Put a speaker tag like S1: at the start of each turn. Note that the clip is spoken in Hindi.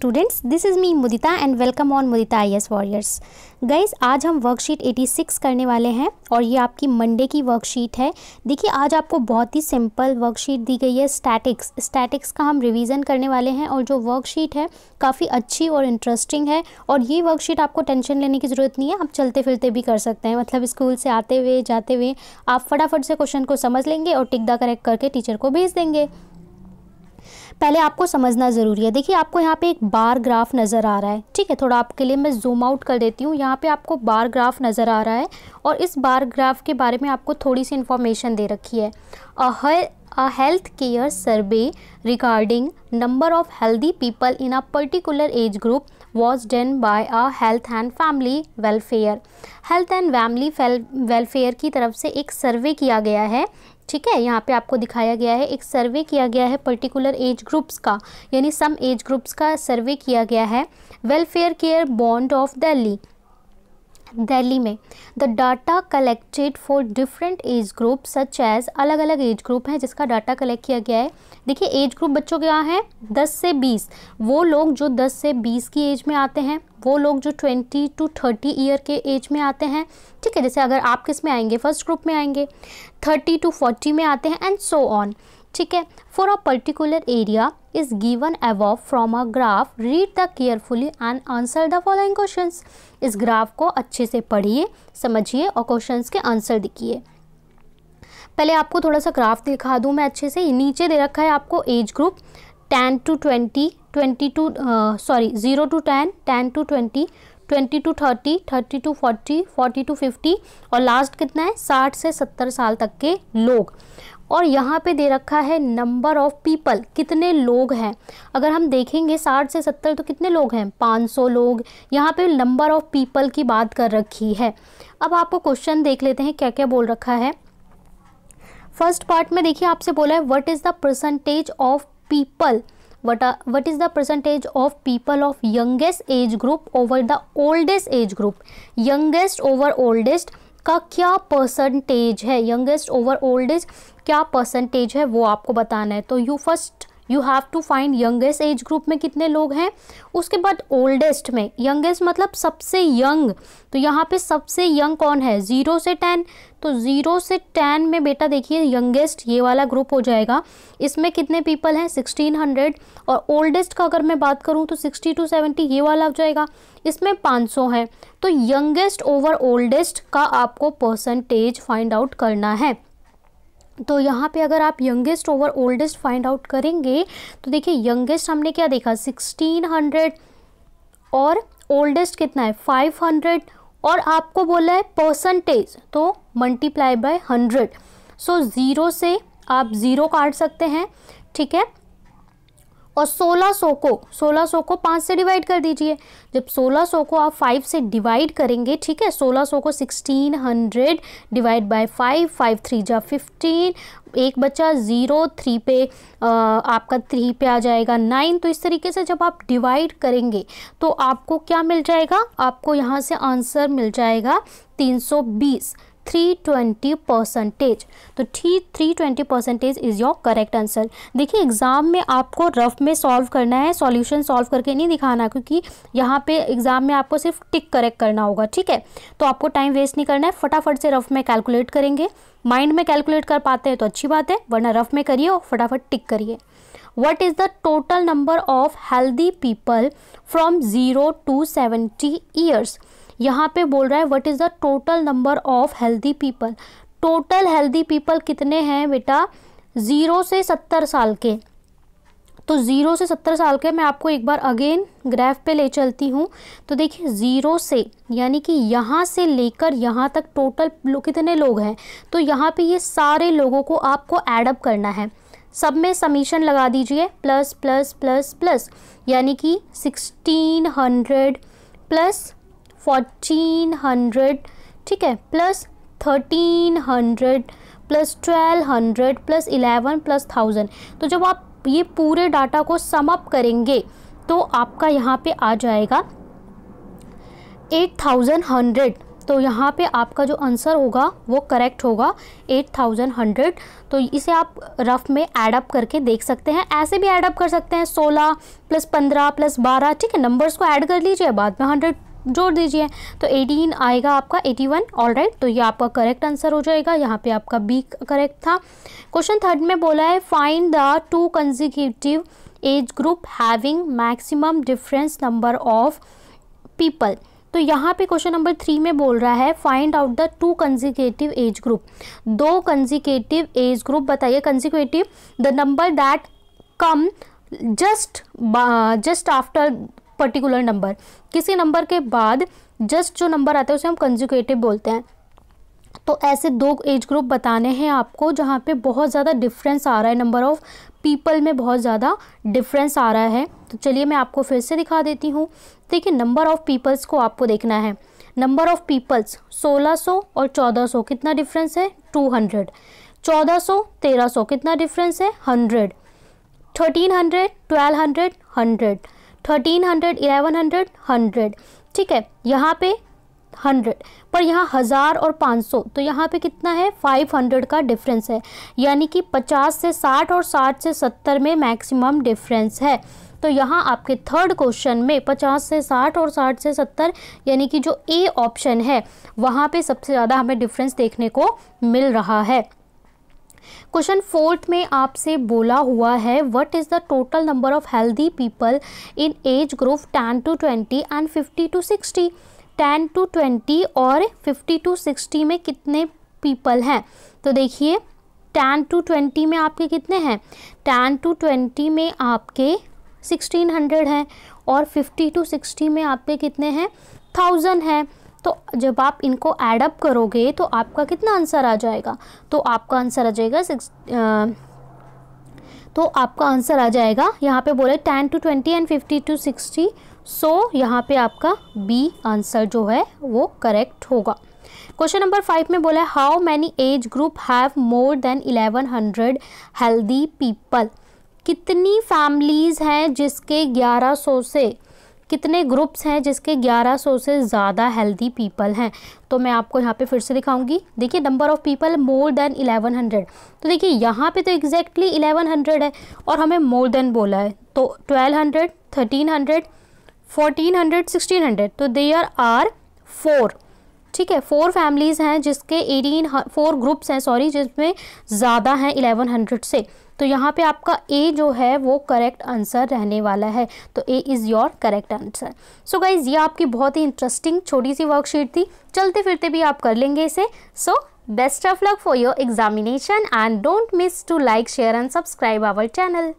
S1: students this is me Mudita and welcome on Mudita I S warriors guys आज हम वर्कशीट 86 करने वाले हैं और ये आपकी मंडे की वर्कशीट है देखिए आज आपको बहुत ही सिंपल वर्कशीट दी गई है स्टैटिक्स स्टैटिक्स का हम रिवीजन करने वाले हैं और जो वर्कशीट है काफ़ी अच्छी और इंटरेस्टिंग है और ये वर्कशीट आपको टेंशन लेने की ज़रूरत नहीं है आप चलते फिरते भी कर सकते हैं मतलब स्कूल से आते हुए जाते हुए आप फटाफट से क्वेश्चन को समझ लेंगे और टिकदा करेक्ट करके टीचर को भेज देंगे पहले आपको समझना ज़रूरी है देखिए आपको यहाँ पे एक बार ग्राफ नज़र आ रहा है ठीक है थोड़ा आपके लिए मैं जूम आउट कर देती हूँ यहाँ पे आपको बार ग्राफ नज़र आ रहा है और इस बार ग्राफ के बारे में आपको थोड़ी सी इन्फॉर्मेशन दे रखी है a health care survey regarding number of healthy people in a particular age group was done by a health and family welfare health and family welfare की तरफ से एक सर्वे किया गया है ठीक है यहाँ पे आपको दिखाया गया है एक सर्वे किया गया है पर्टिकुलर एज ग्रुप्स का यानी सम एज ग्रुप्स का सर्वे किया गया है welfare care board of Delhi Delhi में the data collected for different age group such as अलग अलग एज ग्रुप हैं जिसका डाटा कलेक्ट किया गया है देखिए एज ग्रुप बच्चों के यहाँ है 10 से 20 वो लोग जो 10 से 20 की एज में आते हैं वो लोग जो 20 टू 30 ईयर के एज में आते हैं ठीक है जैसे अगर आप किस में आएंगे फर्स्ट ग्रुप में आएंगे 30 टू 40 में आते हैं एंड सो ऑन ठीक है for a particular area is given एव from a graph read the carefully and answer the following questions इस ग्राफ को अच्छे से पढ़िए समझिए और क्वेश्चंस के आंसर दिखिए पहले आपको थोड़ा सा ग्राफ दिखा दूँ मैं अच्छे से नीचे दे रखा है आपको age group ten to twenty twenty to sorry zero to ten ten to twenty twenty to thirty thirty to forty forty to fifty और लास्ट कितना है साठ से सत्तर साल तक के लोग और यहाँ पे दे रखा है नंबर ऑफ़ पीपल कितने लोग हैं अगर हम देखेंगे साठ से सत्तर तो कितने लोग हैं पाँच सौ लोग यहाँ पे नंबर ऑफ़ पीपल की बात कर रखी है अब आपको क्वेश्चन देख लेते हैं क्या क्या बोल रखा है फर्स्ट पार्ट में देखिए आपसे बोला है what is the percentage of people what are, what is the percentage of people of youngest age group over the oldest age group youngest over का क्या परसेंटेज है यंगेस्ट ओवर ओल्डेस्ट क्या परसेंटेज है वो आपको बताना है तो you first you have to find youngest age group में कितने लोग हैं उसके बाद ओल्डेस्ट में यंगेस्ट मतलब सबसे यंग तो यहाँ पे सबसे यंग कौन है ज़ीरो से टेन तो ज़ीरो से टेन में बेटा देखिए यंगेस्ट ये वाला ग्रुप हो जाएगा इसमें कितने पीपल हैं सिक्सटीन हंड्रेड और ओल्डेस्ट का अगर मैं बात करूँ तो सिक्सटी टू सेवेंटी ये वाला हो जाएगा इसमें पाँच सौ है तो यंगेस्ट ओवर ओल्डेस्ट का आपको परसेंटेज फाइंड आउट करना है तो यहाँ पे अगर आप youngest over oldest find out करेंगे तो देखिए यंगेस्ट हमने क्या देखा सिक्सटीन हंड्रेड और ओल्डेस्ट कितना है फाइव हंड्रेड और आपको बोला है परसेंटेज तो multiply by hundred so zero से आप ज़ीरो काट सकते हैं ठीक है और 1600 को 1600 को पाँच से डिवाइड कर दीजिए जब 1600 को आप फाइव से डिवाइड करेंगे ठीक है 1600 को 1600 divide by five five three जा फिफ्टीन एक बच्चा ज़ीरो थ्री पे आ, आपका थ्री पे आ जाएगा नाइन तो इस तरीके से जब आप डिवाइड करेंगे तो आपको क्या मिल जाएगा आपको यहाँ से आंसर मिल जाएगा तीन सौ बीस थ्री ट्वेंटी परसेंटेज तो three three twenty percentage is your correct answer देखिए एग्ज़ाम में आपको रफ में सॉल्व करना है सॉल्यूशन सॉल्व करके नहीं दिखाना क्योंकि यहाँ पे एग्ज़ाम में आपको सिर्फ टिक करेक्ट करना होगा ठीक है तो आपको टाइम वेस्ट नहीं करना है फटाफट से रफ में कैलकुलेट करेंगे माइंड में कैलकुलेट कर पाते हैं तो अच्छी बात है वरना रफ में करिए और फटाफट टिक करिए what is the total number of healthy people from zero to seventy years यहाँ पे बोल रहा है what is the total number of healthy people total healthy people कितने हैं बेटा ज़ीरो से सत्तर साल के तो ज़ीरो से सत्तर साल के मैं आपको एक बार अगेन ग्राफ पे ले चलती हूँ तो देखिए ज़ीरो से यानी कि यहाँ से लेकर यहाँ तक टोटल लो, कितने लोग हैं तो यहाँ पे ये सारे लोगों को आपको एडअप करना है सब में समीशन लगा दीजिए प्लस प्लस प्लस प्लस यानी कि sixteen hundred plus fourteen hundred ठीक है plus thirteen hundred plus twelve hundred plus eleven plus thousand तो जब आप ये पूरे डाटा को समअप करेंगे तो आपका यहाँ पे आ जाएगा एट थाउजेंड हंड्रेड तो यहाँ पे आपका जो आंसर होगा वो करेक्ट होगा एट थाउजेंड हंड्रेड तो इसे आप रफ में एडअप करके देख सकते हैं ऐसे भी एडअप कर सकते हैं सोलह प्लस पंद्रह प्लस बारह ठीक है नंबर्स को ऐड कर लीजिए बाद में हंड्रेड जोड़ दीजिए तो 18 आएगा आपका 81 वन right, तो ये आपका करेक्ट आंसर हो जाएगा यहाँ पे आपका बी करेक्ट था क्वेश्चन थर्ड में बोला है find the two consecutive age group having maximum difference number of people तो यहाँ पे क्वेश्चन नंबर थ्री में बोल रहा है find out the two consecutive age group दो कंजिकेटिव एज ग्रुप बताइए consecutive the number that come just just after particular number किसी नंबर के बाद जस्ट जो नंबर आता है उसे हम कंजुकेटिव बोलते हैं तो ऐसे दो एज ग्रुप बताने हैं आपको जहाँ पे बहुत ज़्यादा डिफरेंस आ रहा है नंबर ऑफ़ पीपल में बहुत ज़्यादा डिफरेंस आ रहा है तो चलिए मैं आपको फिर से दिखा देती हूँ देखिए नंबर ऑफ़ पीपल्स को आपको देखना है नंबर ऑफ़ पीपल्स 1600 और 1400 कितना डिफरेंस है 200 1400 1300 कितना डिफरेंस है 100 1300 1200 100 thirteen hundred eleven hundred hundred ठीक है यहाँ पे हंड्रेड पर यहाँ हज़ार और पाँच सौ तो यहाँ पे कितना है फाइव हंड्रेड का डिफरेंस है यानी कि पचास से साठ और साठ से सत्तर में मैक्सिमम डिफरेंस है तो यहाँ आपके थर्ड क्वेश्चन में पचास से साठ और साठ से सत्तर यानी कि जो ए ऑप्शन है वहाँ पे सबसे ज़्यादा हमें डिफरेंस देखने को मिल रहा है क्वेश्चन फोर्थ में आपसे बोला हुआ है what is the total number of healthy people in age group ten to twenty and fifty to sixty ten to twenty और फिफ्टी टू सिक्सटी में कितने पीपल हैं तो देखिए टेन टू ट्वेंटी में आपके कितने हैं टेन टू ट्वेंटी में आपके सिक्सटीन हंड्रेड हैं और फिफ्टी टू सिक्सटी में आपके कितने हैं थाउजेंड हैं तो जब आप इनको एडअप करोगे तो आपका कितना आंसर आ जाएगा तो आपका आंसर आ जाएगा सिक्स तो आपका आंसर आ जाएगा यहाँ पे बोले ten to twenty and fifty to sixty so यहाँ पे आपका बी आंसर जो है वो करेक्ट होगा क्वेश्चन नंबर फाइव में बोला है how many age group have more than eleven hundred healthy people कितनी फैमिलीज़ हैं जिसके ग्यारह सौ से कितने ग्रुप्स हैं जिसके 1100 से ज़्यादा हेल्दी पीपल हैं तो मैं आपको यहाँ पे फिर से दिखाऊंगी देखिए number of people more than 1100 तो देखिए यहाँ पे तो एग्जैक्टली 1100 है और हमें मोर देन बोला है तो 1200 1300 1400 1600 तो देयर आर फोर ठीक है फोर फैमिलीज़ हैं जिसके एटीन फोर ग्रुप्स हैं सॉरी जिसमें ज़्यादा हैं एलेवन हंड्रेड से तो यहाँ पे आपका ए जो है वो करेक्ट आंसर रहने वाला है तो A is your correct answer so guys ये आपकी बहुत ही इंटरेस्टिंग छोटी सी वर्कशीट थी चलते फिरते भी आप कर लेंगे इसे so best of luck for your examination and don't miss to like share and subscribe our channel